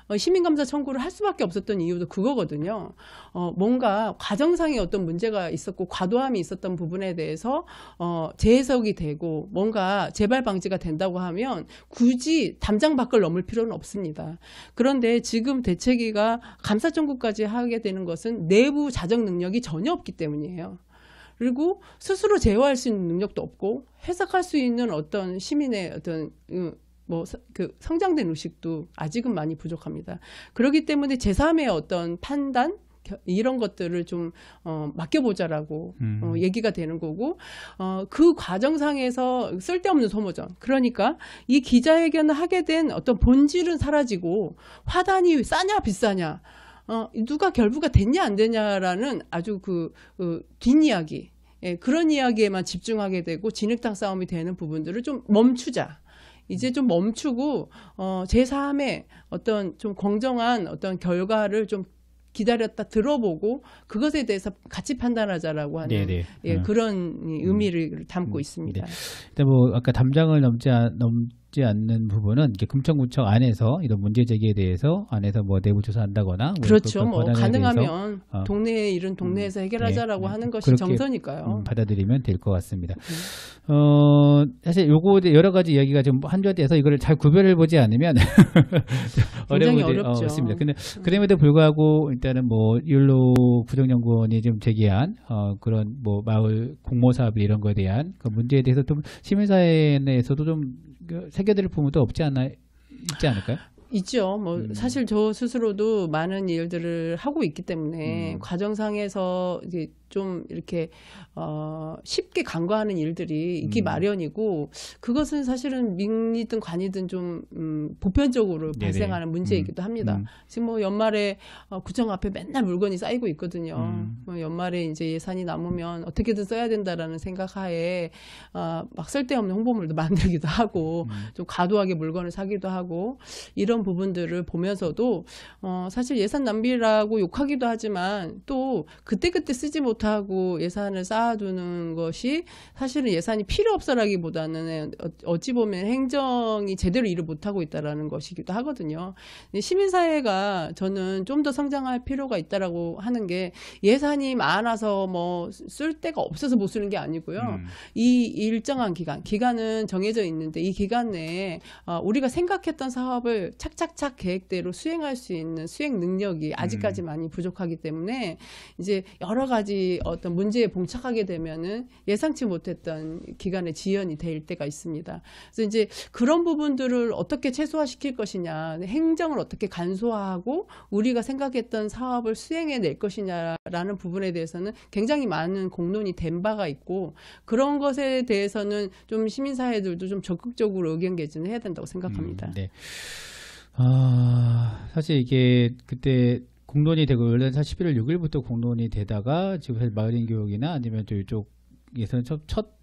어, 시민감사 청구를 할 수밖에 없었던 이유도 그거거든요. 어, 뭔가 과정상의 어떤 문제가 있었고 과도함이 있었던 부분에 대해서 어, 재해석이 되고 뭔가 재발 방지가 된다고 하면 굳이 담장 밖을 넘을 필요는 없습니다. 그런데 지금 대책위가 감사 청구까지 하게 되는 것은 내부 자정 능력이 전혀 없기 때문이에요. 그리고 스스로 제어할 수 있는 능력도 없고 해석할 수 있는 어떤 시민의 어떤 음, 뭐그 성장된 의식도 아직은 많이 부족합니다. 그렇기 때문에 제3의 어떤 판단 이런 것들을 좀 어, 맡겨보자라고 음. 어, 얘기가 되는 거고 어, 그 과정상에서 쓸데없는 소모전 그러니까 이 기자회견을 하게 된 어떤 본질은 사라지고 화단이 싸냐 비싸냐 어, 누가 결부가 됐냐 안됐냐라는 아주 그, 그 뒷이야기 예, 그런 이야기에만 집중하게 되고 진흙탕 싸움이 되는 부분들을 좀 멈추자. 이제 좀 멈추고 어, 제3의 어떤 좀 공정한 어떤 결과를 좀 기다렸다 들어보고 그것에 대해서 같이 판단하자라고 하는 네, 네. 예, 음. 그런 음. 의미를 담고 음. 있습니다. 네. 일단 뭐 아까 담장을 넘지 않, 넘 쉽지 않는 부분은 금천구청 안에서 이런 문제 제기에 대해서 안에서 뭐 내부 조사한다거나 뭐 그렇죠. 뭐 가능하면 어. 동네에 이런 동네에서 음. 해결하자라고 네. 하는 것이 정서니까요. 음, 받아들이면 될 것 같습니다. 음. 어, 사실 요거 여러 가지 이야기가 좀 한조돼서 이거를 잘 구별을 보지 않으면 (laughs) 굉장히 어, 어렵죠. 어, 습니다 근데 음. 그럼에도 불구하고 일단은 뭐 율로 부정연구원이 좀 제기한 어, 그런 뭐 마을 공모 사업 이런 거에 대한 그 문제에 대해서 좀 시민사회에서도 좀 새겨들 그 부모도 없지 않아 있지 않을까요? 있죠. 뭐 음. 사실 저 스스로도 많은 일들을 하고 있기 때문에 음. 과정상에서 이제 좀 이렇게 어 쉽게 간과하는 일들이 있기 음. 마련이고 그것은 사실은 민이든 관이든 좀 음, 보편적으로 발생하는 문제이기도 음. 합니다. 음. 지금 뭐 연말에 어, 구청 앞에 맨날 물건이 쌓이고 있거든요. 음. 뭐 연말에 이제 예산이 남으면 어떻게든 써야 된다라는 생각하에 어, 막 쓸데없는 홍보물도 (laughs) 만들기도 하고 음. 좀 과도하게 물건을 사기도 하고 이런 부분들을 보면서도 어, 사실 예산 낭비라고 욕하기도 하지만 또 그때그때 쓰지 못 못하고 예산을 쌓아두는 것이 사실은 예산이 필요 없어라기보다는 어찌 보면 행정이 제대로 일을 못하고 있다라는 것이기도 하거든요. 시민사회가 저는 좀 더 성장할 필요가 있다라고 하는 게 예산이 많아서 뭐쓸 데가 없어서 못 쓰는 게 아니고요. 음. 이 일정한 기간, 기간은 정해져 있는데 이 기간 내에 어, 우리가 생각했던 사업을 착착착 계획대로 수행할 수 있는 수행 능력이 아직까지 음. 많이 부족하기 때문에 이제 여러 가지 어떤 문제에 봉착하게 되면은 예상치 못했던 기간의 지연이 될 때가 있습니다. 그래서 이제 그런 부분들을 어떻게 최소화시킬 것이냐, 행정을 어떻게 간소화하고 우리가 생각했던 사업을 수행해 낼 것이냐라는 부분에 대해서는 굉장히 많은 공론이 된 바가 있고 그런 것에 대해서는 좀 시민사회들도 좀 적극적으로 의견 개진을 해야 된다고 생각합니다. 음, 네. 아, 사실 이게 그때 공론이 되고 원래 사 11월 6일부터 공론이 되다가 지금 사실 마을인 교육이나 아니면 또 이쪽에서는 첫, 첫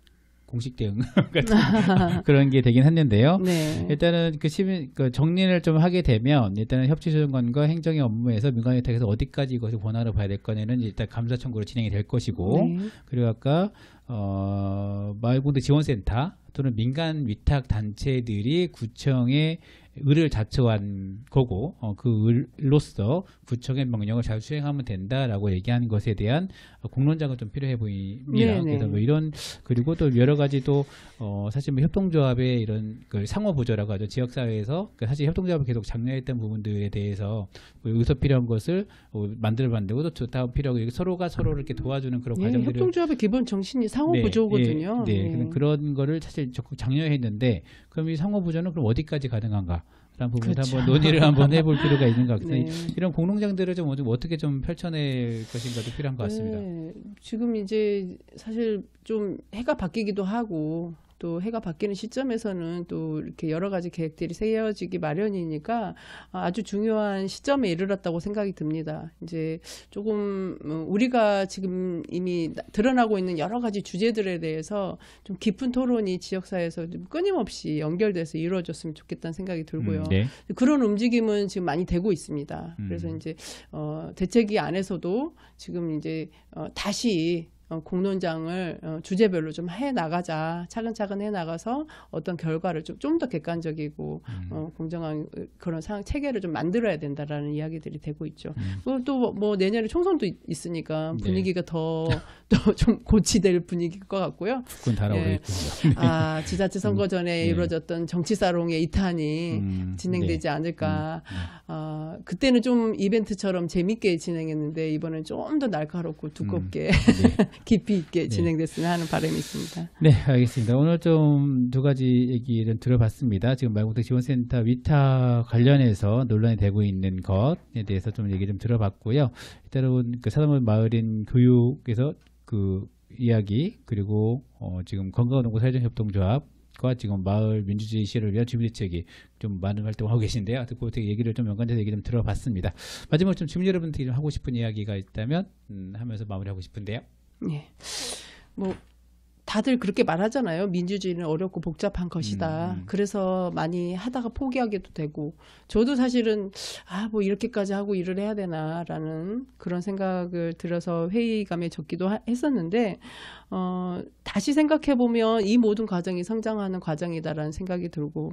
공식 대응 (laughs) 같은 (laughs) 그런 게 되긴 했는데요. 네. 일단은 그 시민 그 정리를 좀 하게 되면 일단은 협치조정관과 행정의 업무에서 민간 위탁에서 어디까지 이것을 권한을 봐야 될 거냐는 일단 감사 청구로 진행이 될 것이고 네. 그리고 아까 어마을공동 지원센터 또는 민간 위탁 단체들이 구청에 을을 자처한 거고 어, 그 을로서 구청의 명령을 잘 수행하면 된다라고 얘기한 것에 대한 공론장은 좀 필요해 보입니다. 네네. 네. 그래서 뭐 이런 그리고 또 여러 가지 도 어, 사실 뭐 협동조합의 이런 그 상호 보조라고 하죠. 지역사회에서 그 사실 협동조합을 계속 장려했던 부분들에 대해서 뭐 여기서 필요한 것을 어, 만들어 만들고 또 좋다 필요하고 서로가 서로를 이렇게 도와주는 그런 네, 과정들을 협동조합의 기본 정신이 상호 네, 보조거든요. 예, 예. 네, 네. 네. 그런 거를 사실 적극 장려했는데 그럼 이 상호 보조는 그럼 어디까지 가능한가? 라는 부분을 그렇죠. 한번 논의를 한번 해볼 필요가 있는 것 같아요. 네. 이런 공론장들을좀 어떻게 좀 펼쳐낼 것인가도 필요한 것 같습니다. 네. 지금 이제 사실 좀 해가 바뀌기도 하고 또 해가 바뀌는 시점에서는 또 이렇게 여러 가지 계획들이 세워지기 마련이니까 아주 중요한 시점에 이르렀다고 생각이 듭니다. 이제 조금 어, 우리가 지금 이미 드러나고 있는 여러 가지 주제들에 대해서 좀 깊은 토론이 지역사회에서 좀 끊임없이 연결돼서 이루어졌으면 좋겠다는 생각이 들고요. 음, 네. 그런 움직임은 지금 많이 되고 있습니다. 음. 그래서 음. 이제 어, 대책위 안에서도 지금 이제 어, 다시 어, 공론장을 어, 주제별로 좀 해 나가자 차근차근 해 나가서 어떤 결과를 좀 좀 더 객관적이고 음. 어, 공정한 그런 상황 체계를 좀 만들어야 된다라는 이야기들이 되고 있죠. 음. 또뭐 뭐, 내년에 총선도 있으니까 네. 분위기가 네. 더 (laughs) 좀 고치될 분위기일 것 같고요. 북군 달아오르 예. 있군요. (laughs) 네. 아 지자체 선거 전에 음, 네. 이루어졌던 네. 정치 사롱의 이탄이 음, 진행되지 네. 않을까. 음, 어, 그때는 좀 이벤트처럼 재밌게 진행했는데 이번엔 좀 더 날카롭고 두껍게 음, 네. (laughs) 깊이 있게 진행됐으면 하는 바람이 있습니다. 네, 알겠습니다. 오늘 좀 두 가지 얘기를 들어봤습니다. 지금 말고대 지원센터 위탁 관련해서 논란이 되고 있는 것에 대해서 좀 얘기 좀 들어봤고요. 때로는 그 사람을 마을인 교육에서 그 이야기 그리고 어 지금 건강노동 사회정협동조합과 지금 마을 민주주의 시를 위한 주민대책이 좀 많은 활동을 하고 계신데요. 하여튼 그 얘기를 좀 연관돼서 얘기 좀 들어봤습니다. 마지막으로 좀 주민 여러분들이 좀 하고 싶은 이야기가 있다면 음, 하면서 마무리하고 싶은데요. 네. 뭐 다들 그렇게 말하잖아요. 민주주의는 어렵고 복잡한 것이다. 음, 음. 그래서 많이 하다가 포기하게도 되고, 저도 사실은, 아, 뭐 이렇게까지 하고 일을 해야 되나라는 그런 생각을 들어서 회의감에 적기도 하, 했었는데, 어, 다시 생각해보면 이 모든 과정이 성장하는 과정이다라는 생각이 들고,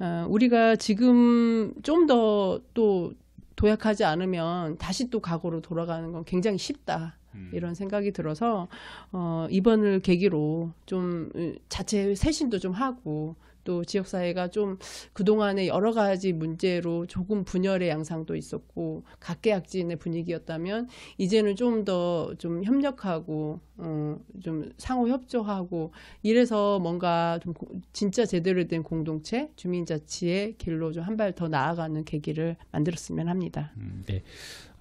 어, 우리가 지금 좀 더 또 도약하지 않으면 다시 또 과거로 돌아가는 건 굉장히 쉽다. 음. 이런 생각이 들어서 어, 이번을 계기로 좀 자체 쇄신도좀 하고 또 지역사회가 좀 그동안의 여러 가지 문제로 조금 분열의 양상도 있었고 각계약진의 분위기였다면 이제는 좀 더좀 좀 협력하고 어, 좀 상호 협조하고 이래서 뭔가 좀 진짜 제대로 된 공동체 주민자치의 길로 좀 한 발 더 나아가는 계기를 만들었으면 합니다. 음, 네.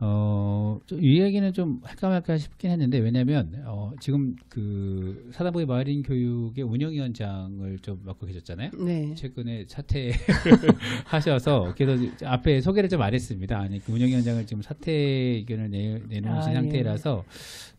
어, 이 얘기는 좀 할까 말까 싶긴 했는데 왜냐면 어, 지금 그 사단부의 마린 교육의 운영위원장을 좀 맡고 계셨잖아요. 네. 최근에 사퇴 (laughs) 하셔서 그래서 앞에 소개를 좀 안 했습니다. 아니 그 운영위원장을 지금 사퇴 의견을 내, 내놓으신 아, 예. 상태라서 예.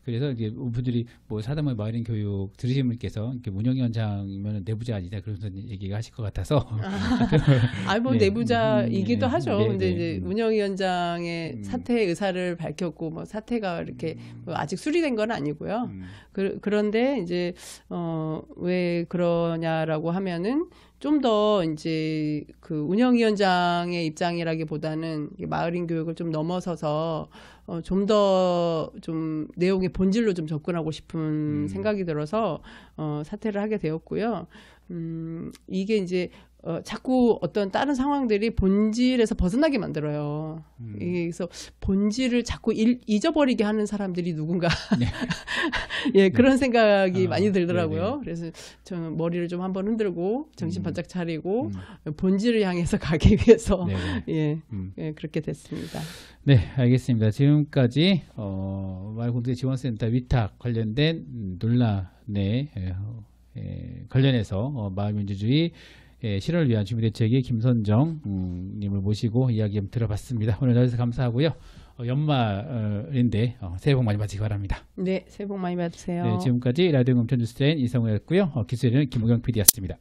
그래서 이제 분들이 뭐 사담의 마을인 교육 들으신 분께서 이렇게 운영 위원장이면 내부자 아니다 그러면서 얘기가 하실 것 같아서 (laughs) 아니 뭐 네. 내부자이기도 네. 하죠. 네. 근데 네. 이제 운영 위원장의 음. 음. 사퇴 의사를 밝혔고 뭐 사퇴가 이렇게 뭐 아직 수리된 건 아니고요. 음. 그, 그런데 이제 어왜 그러냐라고 하면은 좀더 이제 그 운영위원장의 입장이라기보다는 마을인 교육을 좀 넘어서서 어, 좀 더좀 좀 내용의 본질로 좀 접근하고 싶은 음. 생각이 들어서 어, 사퇴를 하게 되었고요. 음, 이게 이제 어, 자꾸 어떤 다른 상황들이 본질에서 벗어나게 만들어요. 음. 그래서 본질을 자꾸 일, 잊어버리게 하는 사람들이 누군가. 네. (laughs) 예, 네. 그런 생각이 아, 많이 들더라고요. 네네. 그래서 저는 머리를 좀 한번 흔들고 정신 음. 바짝 차리고 음. 본질을 향해서 (laughs) 가기 위해서 네. 예, 음. 예, 그렇게 됐습니다. 네, 알겠습니다. 지금까지 어, 마을공대 지원센터 위탁 관련된 음, 논란에 예, 어, 예, 관련해서 어, 마을민주주의 예, 실현을 위한 주민대책의 김선정 음, 님을 모시고 이야기 좀 들어봤습니다. 오늘 나와주셔서 감사하고요. 어, 연말인데 어, 새해 복 많이 받으시기 바랍니다. 네, 새해 복 많이 받으세요. 네, 지금까지 라디오 공천뉴스엔 이성우였고요. 어, 기술에는 김우경 PD였습니다.